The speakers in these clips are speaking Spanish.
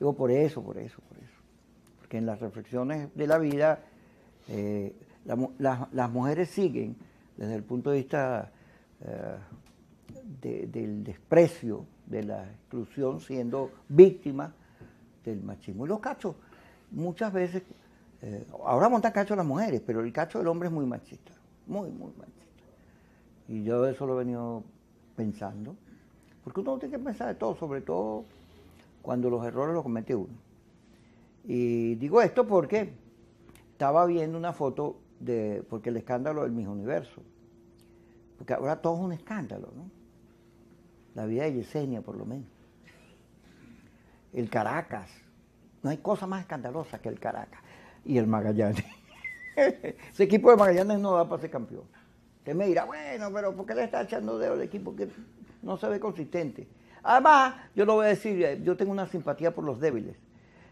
Digo, por eso, por eso, por eso. Porque en las reflexiones de la vida, eh, las mujeres siguen desde el punto de vista eh, del desprecio, de la exclusión, siendo víctimas del machismo. Y los cachos, muchas veces, eh, ahora montan cachos las mujeres, pero el cacho del hombre es muy machista, muy, muy machista. Y yo eso lo he venido pensando, porque uno tiene que pensar de todo, sobre todo cuando los errores los comete uno. Y digo esto porque estaba viendo una foto de, porque el escándalo del mismo universo, porque ahora todo es un escándalo, ¿no? La vida de Yesenia, por lo menos. El Caracas. No hay cosa más escandalosa que el Caracas y el Magallanes. Ese equipo de Magallanes no da para ser campeón. Usted me dirá, bueno, pero ¿por qué le está echando dedo al equipo que no se ve consistente? Además, yo lo voy a decir, eh, yo tengo una simpatía por los débiles.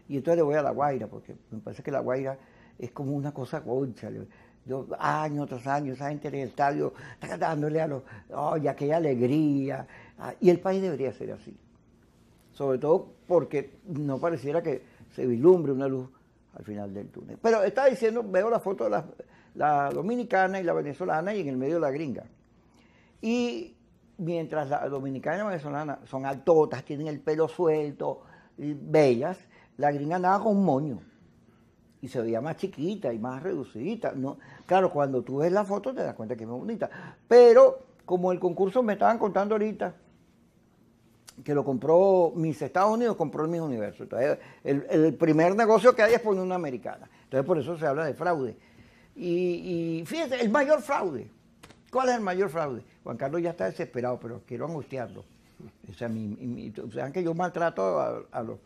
Y entonces le voy a La Guaira, porque me parece que La Guaira es como una cosa concha. Yo, año tras año, esa gente en el estadio, está dándole a los, ¡ay, alegría! Ah, y el país debería ser así. Sobre todo porque no pareciera que se vislumbre una luz al final del túnel. Pero está diciendo, veo la foto de la, la dominicana y la venezolana y en el medio la gringa. Y mientras las dominicanas y venezolanas son altotas, tienen el pelo suelto, bellas, la gringa nada con un moño y se veía más chiquita y más reducida. No, claro, cuando tú ves la foto te das cuenta que es muy bonita. Pero como el concurso me estaban contando ahorita, que lo compró mis Estados Unidos, compró mis universos. Entonces, el, primer negocio que hay es poner una americana. Entonces, por eso se habla de fraude. Y, y el mayor fraude ¿Cuál es el mayor fraude? Juan Carlos ya está desesperado, pero quiero angustiarlo. O sea, que yo maltrato a, los,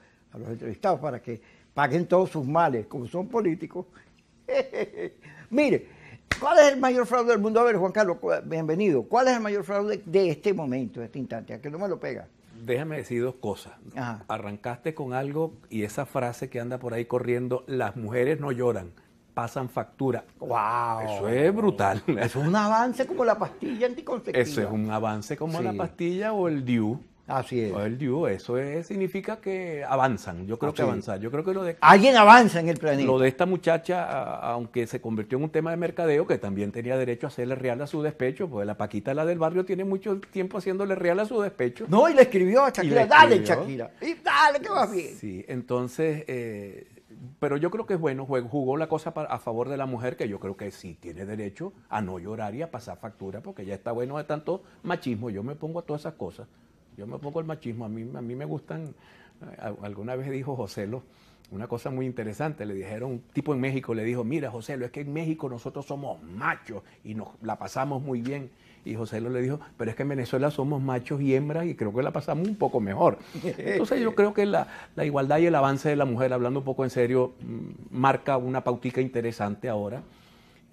entrevistados para que paguen todos sus males, como son políticos. Mire, ¿cuál es el mayor fraude del mundo? A ver, Juan Carlos, bienvenido. ¿Cuál es el mayor fraude de este momento, de este instante? A que no me lo pega. Déjame decir dos cosas. Arrancaste con algo y esa frase que anda por ahí corriendo, las mujeres no lloran pasan factura. ¡Wow! Eso es brutal. Eso es un avance como la pastilla anticonceptiva. Eso es un avance como la pastilla o el DIU. Así es. O el DIU, eso es, significa que avanzan. Yo creo que avanzan. Yo creo que lo de. Alguien avanza en el planeta. Lo de esta muchacha, aunque se convirtió en un tema de mercadeo, que también tenía derecho a hacerle real a su despecho, pues la Paquita, la del barrio, tiene mucho tiempo haciéndole real a su despecho. No, y le escribió a Shakira, dale, Shakira. Y dale, que va bien. Sí, entonces. Eh, pero yo creo que es bueno, jugó la cosa a favor de la mujer, que yo creo que sí tiene derecho a no llorar y a pasar factura, porque ya está bueno de tanto machismo. Yo me pongo a todas esas cosas. Yo me pongo el machismo. A mí, a me gustan, eh, alguna vez dijo José López, una cosa muy interesante. Le dijeron, un tipo en México le dijo, mira José, lo es que en México nosotros somos machos y nos la pasamos muy bien. Y José lo le dijo, pero es que en Venezuela somos machos y hembras y creo que la pasamos un poco mejor. Entonces yo creo que la, la igualdad y el avance de la mujer, hablando un poco en serio, mm, marca una pautica interesante ahora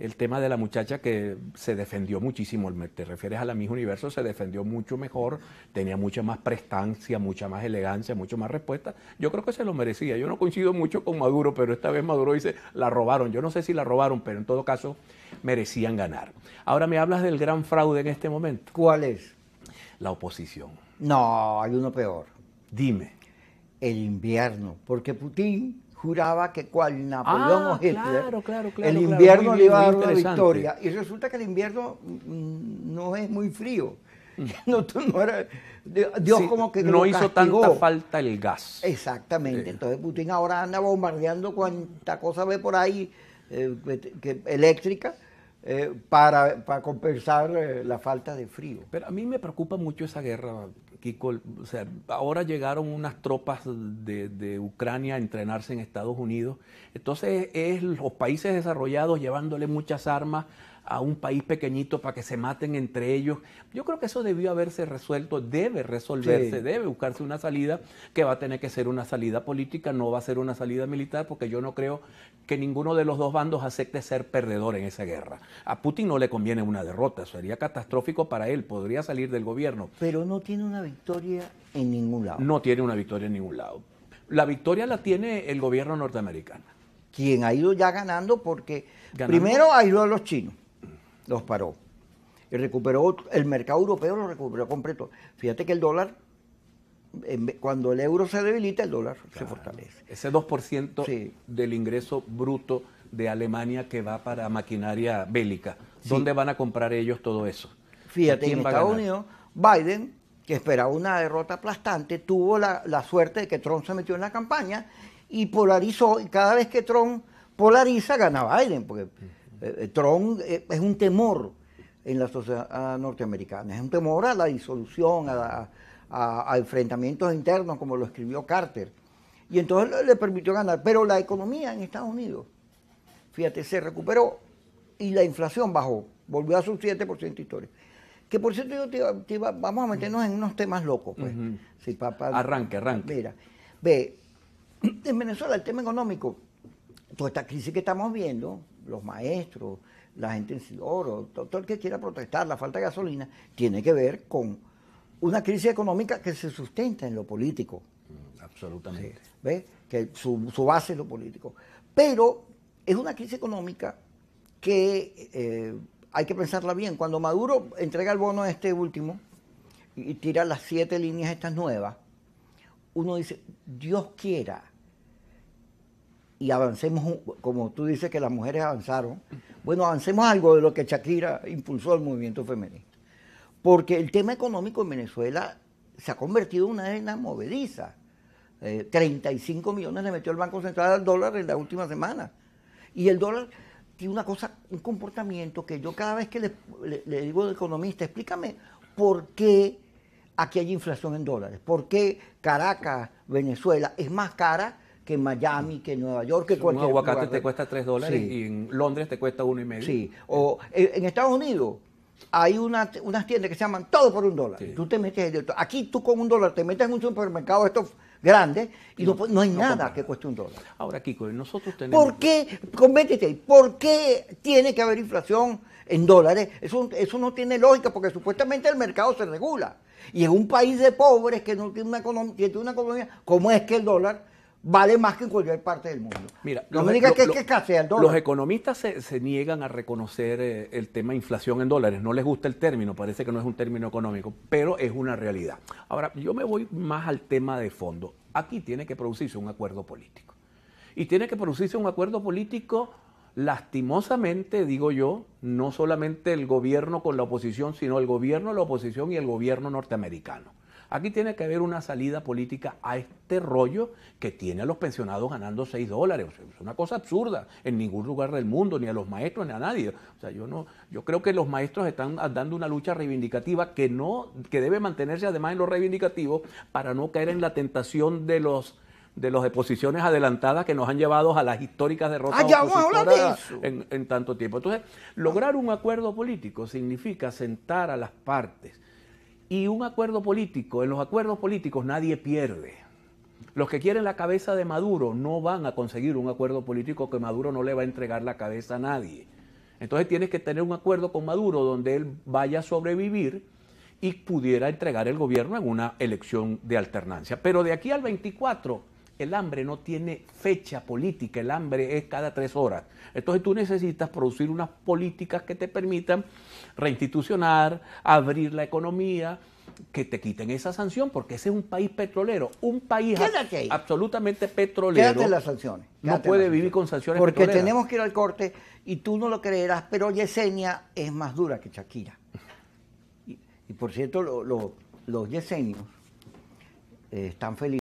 el tema de la muchacha que se defendió muchísimo, te refieres a la Miss Universo, se defendió mucho mejor, tenía mucha más prestancia, mucha más elegancia, mucho más respuesta. Yo creo que se lo merecía. Yo no coincido mucho con Maduro, pero esta vez Maduro dice, la robaron. Yo no sé si la robaron, pero en todo caso merecían ganar. Ahora me hablas del gran fraude en este momento. ¿Cuál es? La oposición. No, hay uno peor. Dime. El invierno, porque Putin juraba que cual Napoleón ah, el invierno le iba a dar una victoria. Y resulta que el invierno mm, no es muy frío. Mm. No, Dios como que no hizo tanta falta el gas. Exactamente. Entonces Putin ahora anda bombardeando cuanta cosa ve por ahí eh, pues, eléctrica eh, para, para, compensar eh, la falta de frío. Pero a mí me preocupa mucho esa guerra, ahora llegaron unas tropas de, de, Ucrania a entrenarse en Estados Unidos. Entonces es los países desarrollados llevándole muchas armas a un país pequeñito para que se maten entre ellos. Yo creo que eso debió haberse resuelto, debe resolverse, debe buscarse una salida que va a tener que ser una salida política, no va a ser una salida militar, porque yo no creo que ninguno de los dos bandos acepte ser perdedor en esa guerra. A Putin no le conviene una derrota, sería catastrófico para él, podría salir del gobierno. Pero no tiene una victoria en ningún lado. No tiene una victoria en ningún lado. La victoria la tiene el gobierno norteamericano. Quien ha ido ya ganando porque primero ha ido a los chinos los paró. Y recuperó, el mercado europeo lo recuperó completo. Fíjate que el dólar, cuando el euro se debilita, el dólar se fortalece. Ese 2% del ingreso bruto de Alemania que va para maquinaria bélica, ¿dónde van a comprar ellos todo eso? Fíjate, en Estados Unidos, Biden, que esperaba una derrota aplastante, tuvo la, suerte de que Trump se metió en la campaña y polarizó, y cada vez que Trump polariza, gana Biden, porque... Mm. Eh, eh, Tron Trump eh, es un temor en la sociedad ah, norteamericana, es un temor a la disolución, a, enfrentamientos internos, como lo escribió Carter. Y entonces le permitió ganar, pero la economía en Estados Unidos, fíjate, se recuperó y la inflación bajó, volvió a su 7% histórico. Que por cierto, yo te vamos a meternos en unos temas locos, pues. arranque, arranque. Mira, ve, en Venezuela el tema económico, toda esta crisis que estamos viendo, los maestros, la gente en Sidoro, todo, el que quiera protestar la falta de gasolina, tiene que ver con una crisis económica que se sustenta en lo político. Mm, absolutamente. Que su, base es lo político. Pero es una crisis económica que eh, hay que pensarla bien. Cuando Maduro entrega el bono a este último y tira las siete líneas estas nuevas, uno dice, Dios quiera y avancemos, como tú dices que las mujeres avanzaron, bueno, avancemos algo de lo que Shakira impulsó al movimiento feminista. Porque el tema económico en Venezuela se ha convertido en una arena movediza. 35 eh, millones le metió el Banco Central al dólar en la última semana. Y el dólar tiene una cosa, un comportamiento que yo cada vez que le, le digo al economista, explícame por qué aquí hay inflación en dólares, por qué Caracas, Venezuela es más cara que en Miami, que en Nueva York, que cualquier Un aguacate te cuesta 3 dólares y en Londres te cuesta uno y medio. Sí, o eh, en Estados Unidos hay una, unas tiendas que se llaman todo por un dólar. Tú te metes, aquí tú con un dólar te metes en un supermercado estos grandes y no, hay nada que cueste un dólar. Ahora, Kiko, nosotros tenemos... ¿Por qué, convéntete, por qué tiene que haber inflación en dólares? Eso, eso no tiene lógica porque supuestamente el mercado se regula. Y en un país de pobres que no tiene una economía, tiene una economía ¿cómo es que el dólar vale más que en cualquier parte del mundo. Mira, lo único que, es que Los economistas se, niegan a reconocer eh, el tema inflación en dólares. No les gusta el término, parece que no es un término económico, pero es una realidad. Ahora, yo me voy más al tema de fondo. Aquí tiene que producirse un acuerdo político. Y tiene que producirse un acuerdo político, lastimosamente, digo yo, no solamente el gobierno con la oposición, sino el gobierno, la oposición y el gobierno norteamericano. Aquí tiene que haber una salida política a este rollo que tiene a los pensionados ganando 6 dólares. es una cosa absurda en ningún lugar del mundo, ni a los maestros, ni a nadie. O sea, yo no, yo creo que los maestros están dando una lucha reivindicativa que no, que debe mantenerse además en lo reivindicativo para no caer en la tentación de los de las deposiciones adelantadas que nos han llevado a las históricas derrotas ah, en tanto tiempo. Entonces, lograr un acuerdo político significa sentar a las partes, y un acuerdo político, en los acuerdos políticos nadie pierde. Los que quieren la cabeza de Maduro no van a conseguir un acuerdo político que Maduro no le va a entregar la cabeza a nadie. Entonces tienes que tener un acuerdo con Maduro donde él vaya a sobrevivir y pudiera entregar el gobierno en una elección de alternancia. Pero de aquí al 24 el hambre no tiene fecha política, el hambre es cada tres horas. Entonces tú necesitas producir unas políticas que te permitan reinstitucionar, abrir la economía, que te quiten esa sanción, porque ese es un país petrolero, un país absolutamente petrolero. Quédate las sanciones. no puede vivir con sanciones Porque tenemos que ir al corte y tú no lo creerás, pero Yesenia es más dura que Shakira. Y, por cierto, los yesenios eh, están felices.